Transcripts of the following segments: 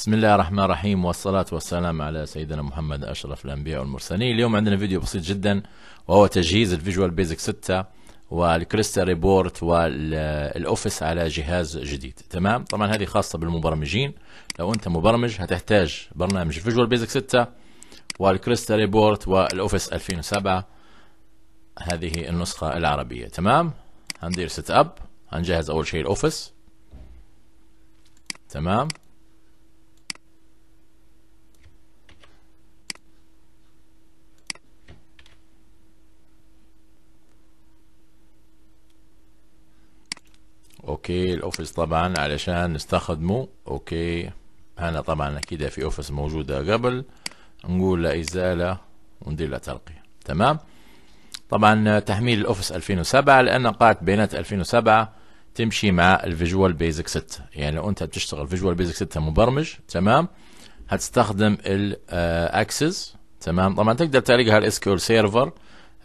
بسم الله الرحمن الرحيم والصلاة والسلام على سيدنا محمد أشرف الأنبياء والمرسلين اليوم عندنا فيديو بسيط جدا وهو تجهيز الفيجوال بيزك 6 والكريستال ريبورت والاوفيس على جهاز جديد تمام طبعا هذه خاصة بالمبرمجين لو أنت مبرمج هتحتاج برنامج فيجوال بيزك 6 والكريستال ريبورت والاوفيس 2007 هذه النسخة العربية تمام هندير سيت اب هنجهز أول شيء الاوفيس تمام اوكي الاوفيس طبعا علشان نستخدمه اوكي هنا طبعا كده في اوفيس موجوده قبل نقول لها ازاله وندير لها ترقيه تمام طبعا تحميل الاوفيس 2007 لان قاعده بيانات 2007 تمشي مع الفيجوال بيزك 6 يعني لو انت بتشتغل فيجوال بيزك 6 مبرمج تمام هتستخدم الاكسس تمام طبعا تقدر تعلقها الاس كيو سيرفر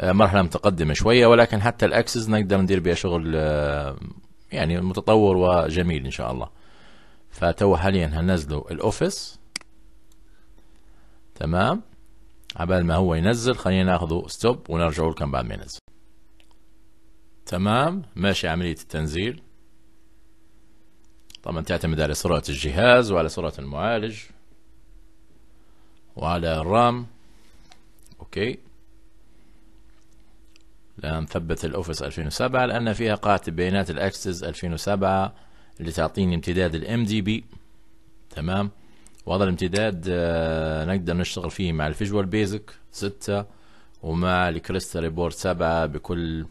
مرحله متقدمه شويه ولكن حتى الاكسس نقدر ندير بها شغل آه، يعني متطور وجميل ان شاء الله فتو حاليا هنزلوا الاوفيس تمام عبال ما هو ينزل خلينا ناخذه ستوب ونرجع لكم بعد ما ينزل تمام ماشي عملية التنزيل طبعا تعتمد على سرعة الجهاز وعلى سرعة المعالج وعلى الرام اوكي لنثبت الاوفيس 2007 لان فيها قاعده بيانات الاكسس 2007 اللي تعطيني امتداد الام دي بي تمام وهذا الامتداد آه، نقدر نشتغل فيه مع الفيجوال بيزك 6 ومع الكريستال ريبورت 7 بكل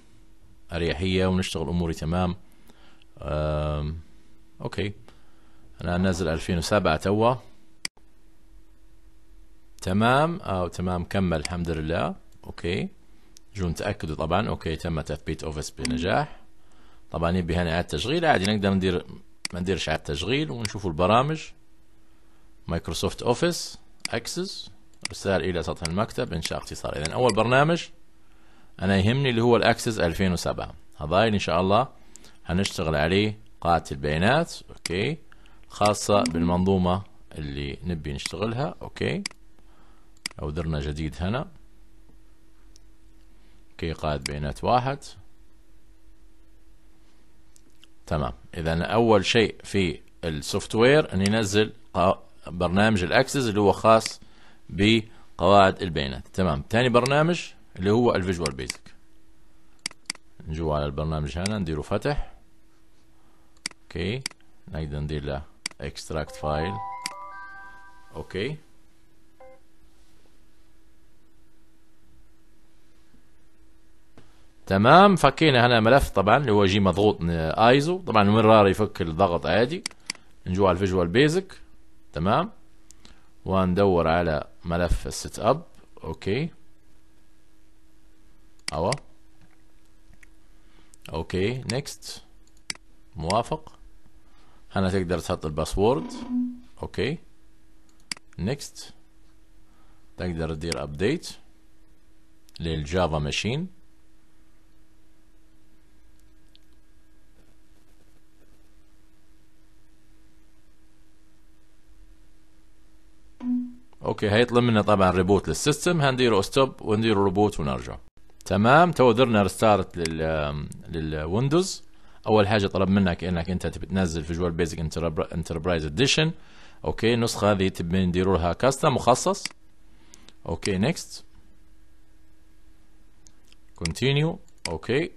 اريحيه ونشتغل اموري تمام اوكي انا نازل 2007 توا تمام او تمام كمل الحمد لله اوكي جو نتاكدوا طبعا اوكي تم تثبيت اوفيس بنجاح طبعا يبي هنا اعاده تشغيل عادي نقدر ندير ما نديرش اعاده تشغيل ونشوفوا البرامج مايكروسوفت اوفيس اكسس ارسال الى سطح المكتب انشاء اختصار اذا اول برنامج انا يهمني اللي هو الاكسس 2007 هذا ان شاء الله هنشتغل عليه قاعده البيانات اوكي خاصه بالمنظومه اللي نبي نشتغلها اوكي او درنا جديد هنا قائد بيانات واحد تمام اذا اول شيء في السوفت وير ان ينزل برنامج الاكسس اللي هو خاص بقواعد البيانات تمام ثاني برنامج اللي هو الفيجوال بيزك نجوا على البرنامج هنا نديرو فتح اوكي نقدر ندير له اكستراكت فايل اوكي تمام فكينا هنا ملف طبعا اللي هو جي مضغوط ايزو طبعا المرار يفك الضغط عادي نجوا على الفيجوال بيزك تمام وندور على ملف السيت اب اوكي اوا اوكي نيكست موافق هنا تقدر تحط الباسورد اوكي نيكست تقدر تدير ابديت للجافا ماشين اوكي هيطلب منا طبعا ريبوت للسيستم هنديره ستوب ونديره ريبوت ونرجع تمام تو درنا ريستارت لل للويندوز اول حاجه طلب منك انك انت تبي تنزل فيجوال بيزك انتربرايز اديشن اوكي النسخه هذه تبي نديروا لها كاستم مخصص اوكي نيكست كونتينيو اوكي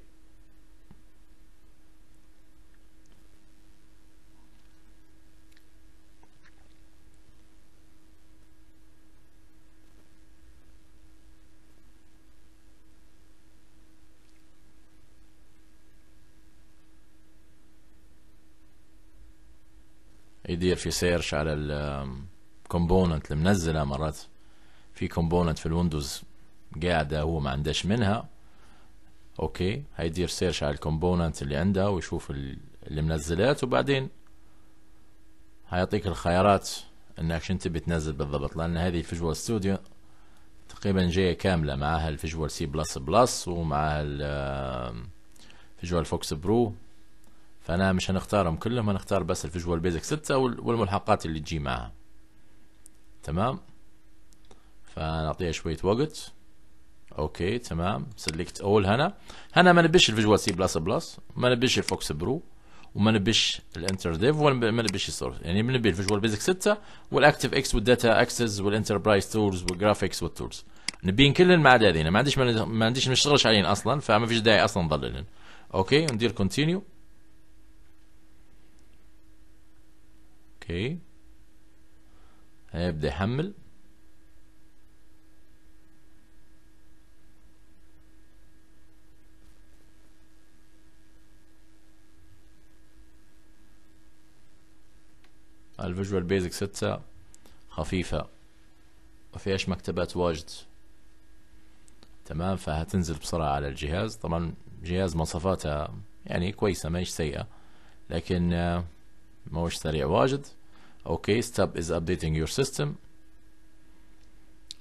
يدير في سيرش على الكومبوننت المنزله مرات في كومبوننت في الويندوز قاعده هو ما عندهش منها اوكي هيدير سيرش على الكومبوننت اللي عنده ويشوف اللي منزلات وبعدين هيعطيك الخيارات انك شنو تبي تنزل بالضبط لان هذه فيجوال ستوديو تقريبا جايه كامله معاها الفيجوال سي بلس بلس ومعاها الفيجوال فوكس برو فانا مش هنختارهم كلهم هنختار بس الفيجوال بيزك 6 والملحقات اللي تجي معها تمام فنعطيها شويه وقت اوكي تمام سلكت اول هنا هنا ما نبيش الفيجوال سي بلس بلس ما نبيش الفوكس برو وما نبيش الانتر ديف وما نبيش السورس يعني بنبي الفيجوال بيزك 6 والاكتف اكس والداتا اكسس والانتربرايز تولز والجرافيكس والتولز نبين كلن ما عدا هذين ما عنديش ما عنديش ما نشتغلش عليهم اصلا فما فيش داعي اصلا نضللن اوكي ندير كونتينيو اوكي هيبدأ يحمل الفيجوال بيزك 6 خفيفة ما مكتبات واجد تمام فهتنزل بسرعة على الجهاز طبعا جهاز مواصفاته يعني كويسة ما سيئة لكن آه، ما هوش سريع واجد اوكي ستاب از ابديتنج يور سيستم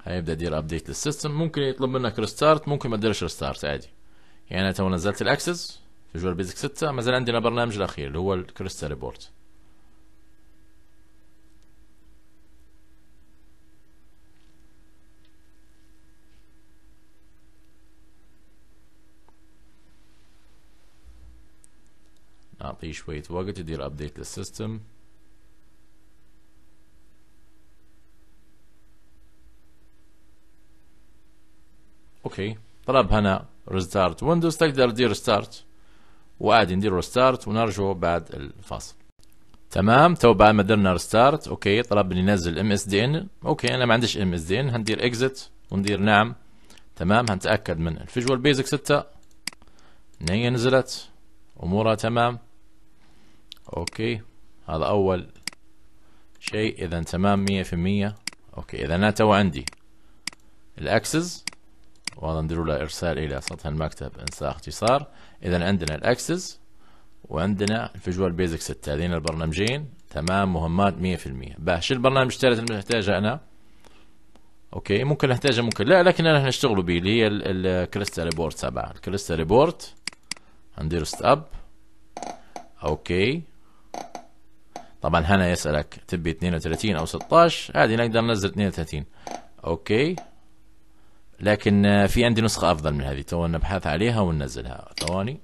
هيبدا يدير ابديت للسيستم ممكن يطلب منك ريستارت ممكن ما تديرش ريستارت عادي يعني انا تو نزلت الاكسس فيجوال بيزك 6 مازال عندنا برنامج الاخير اللي هو الكريستال ريبورت نعطيه شوية وقت يدير ابديت للسيستم اوكي طلب هنا ريستارت ويندوز تقدر تدير ريستارت وعادي ندير ريستارت ونرجو بعد الفاصل تمام تو بعد ما درنا ريستارت اوكي طلب مني ننزل ام اس دي ان اوكي انا ما عنديش ام اس دي ان هندير اكزت وندير نعم تمام هنتاكد من الفيجوال بيزك 6 ان هي نزلت امورها تمام اوكي هذا اول شيء اذا تمام 100% اوكي اذا انا تو عندي الاكسس وندير له إرسال إلى سطح المكتب انسى اختصار إذا عندنا الأكسس وعندنا الفيجوال بيزك 6 هذين البرنامجين تمام مهمات 100% باه شو البرنامج الثالث اللي نحتاجه أنا أوكي ممكن نحتاجه ممكن لا لكن احنا نشتغلوا به اللي هي الكريستال ريبورت 7 الكريستال ريبورت ندير ست أب أوكي طبعا هنا يسألك تبي 32 أو 16 عادي نقدر ننزل 32 أوكي لكن في عندي نسخة أفضل من هذه تو نبحث عليها وننزلها ثواني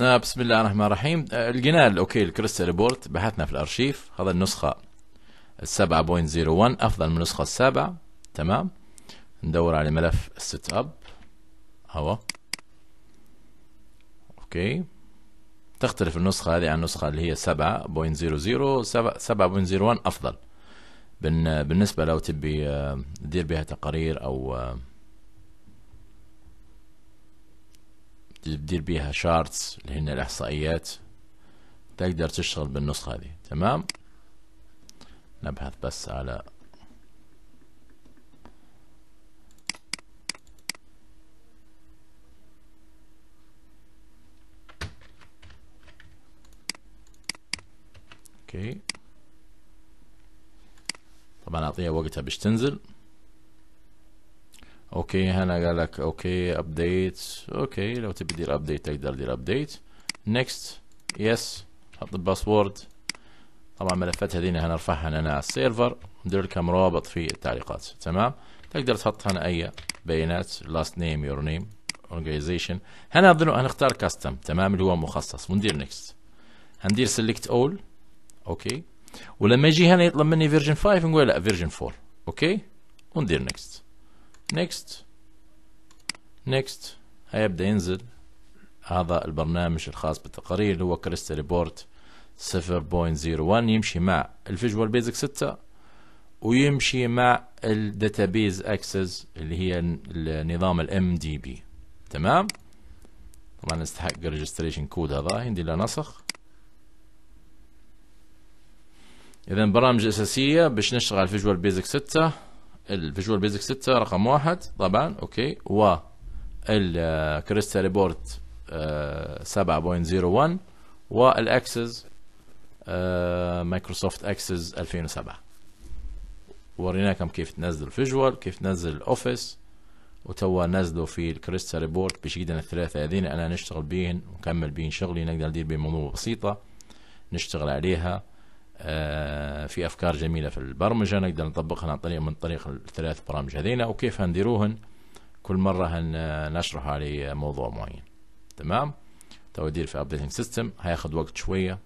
آه بسم الله الرحمن الرحيم آه لقينا اوكي الكريستال ريبورت بحثنا في الارشيف هذا النسخة 7.01 افضل من النسخة السابعة تمام ندور على ملف السيت اب هو اوكي تختلف النسخة هذه عن النسخة اللي هي 7.00 7.01 افضل بالنسبه لو تبي تدير آه، بها تقارير او تدير آه، بيها شارتس اللي هن الاحصائيات تقدر تشتغل بالنسخه هذه تمام نبحث بس على اوكي okay. طبعا اعطيها وقتها باش تنزل اوكي هنا قال لك اوكي ابديت اوكي لو تبي دير ابديت تقدر دير ابديت نكست يس حط الباسورد طبعا ملفات هذينا هنرفعها هنا على السيرفر ندير لكم رابط في التعليقات تمام تقدر تحط هنا اي بيانات لاست نيم يور نيم اورجانيزيشن هنا هنختار كاستم تمام اللي هو مخصص وندير نكست هندير سيلكت اول اوكي ولما يجي هنا يطلب مني فيرجن 5 نقول لا فيرجن 4 اوكي وندير نيكست نيكست نيكست هيبدا ينزل هذا البرنامج الخاص بالتقارير اللي هو كريستال ريبورت 0.01 يمشي مع الفيجوال بيزك 6 ويمشي مع الداتابيز اكسس اللي هي النظام الام دي بي تمام طبعا نستحق الريجستريشن كود هذا عندي له نسخ اذا برامج اساسيه باش نشتغل فيجوال بيزك 6 الفيجوال بيزك 6 رقم واحد طبعا اوكي و الكريستال ريبورت 7.01 والاكسس مايكروسوفت اكسس 2007 وريناكم كيف تنزل الفيجوال كيف تنزل الاوفيس وتوا نزلوا في الكريستال ريبورت باش الثلاثه هذين انا نشتغل بيهن ونكمل بيهن شغلي نقدر ندير بيهم موضوع بسيطه نشتغل عليها آه، في افكار جميله في البرمجه نقدر نطبقها عن طريق من طريق الثلاث برامج هذينا وكيف هنديروهن كل مره هنشرح على موضوع معين تمام تودير في ابديتنج سيستم هياخد وقت شويه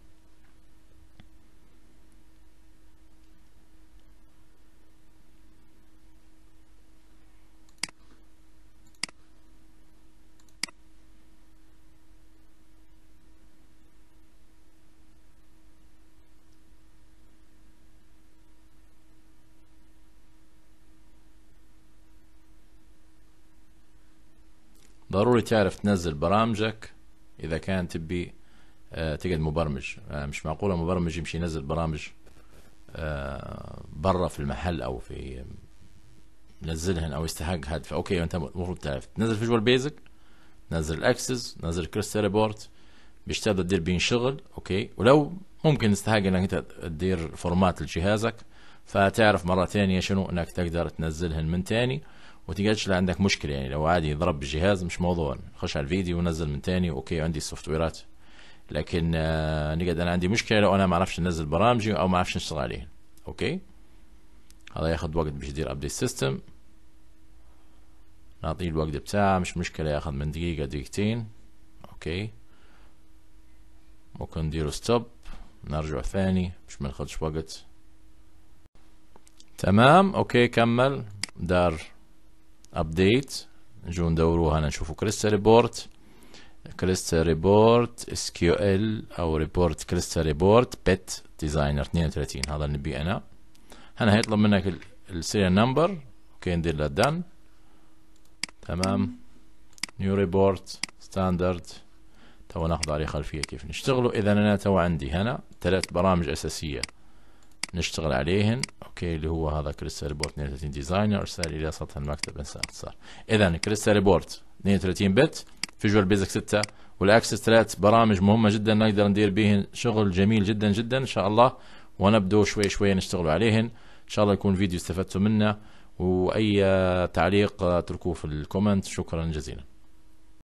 ضروري تعرف تنزل برامجك اذا كان تبي آه، تقعد مبرمج آه، مش معقوله مبرمج يمشي ينزل برامج آه، برا في المحل او في نزلهن او يستحق هدف اوكي انت المفروض تعرف تنزل فيجوال بيزك تنزل الاكسس تنزل كريستال ريبورت بيشتغل تدير بين شغل اوكي ولو ممكن يستحق انك انت تدير فورمات لجهازك فتعرف مره ثانيه شنو انك تقدر تنزلهن من ثاني وتقعدش لا عندك مشكله يعني لو عادي يضرب بالجهاز مش موضوع خش على الفيديو ونزل من تاني اوكي عندي السوفت ويرات لكن آه، نقعد انا عندي مشكله لو انا ما عرفش انزل برامجي او ما عرفش نشتغل عليه اوكي هذا ياخذ وقت باش يدير ابديت سيستم نعطيه الوقت بتاعه مش مشكله ياخذ من دقيقه دقيقتين اوكي ممكن نديرو ستوب نرجع ثاني باش ما ناخدش وقت تمام اوكي كمل دار ابديت نجو ندورو هنا نشوفو كريستا ريبورت كريستا ريبورت اس كيو ال او ريبورت كريستا ريبورت بت ديزاينر 32 هذا اللي نبي انا هنا هيطلب منك السيريال نمبر اوكي ندير له دن تمام نيو ريبورت ستاندرد تو ناخذ عليه خلفيه كيف نشتغله اذا انا تو عندي هنا ثلاث برامج اساسيه نشتغل عليهن اوكي اللي هو هذا كريستال ريبورت 32 ديزاينر ارسل الى سطح المكتب انسى اختصار اذا كريستال ريبورت 32 بت فيجوال بيزك 6 والاكسس ثلاث برامج مهمه جدا نقدر ندير بهن شغل جميل جدا جدا ان شاء الله ونبدو شوي شوي نشتغل عليهن ان شاء الله يكون الفيديو استفدتوا منه واي تعليق اتركوه آه، في الكومنت شكرا جزيلا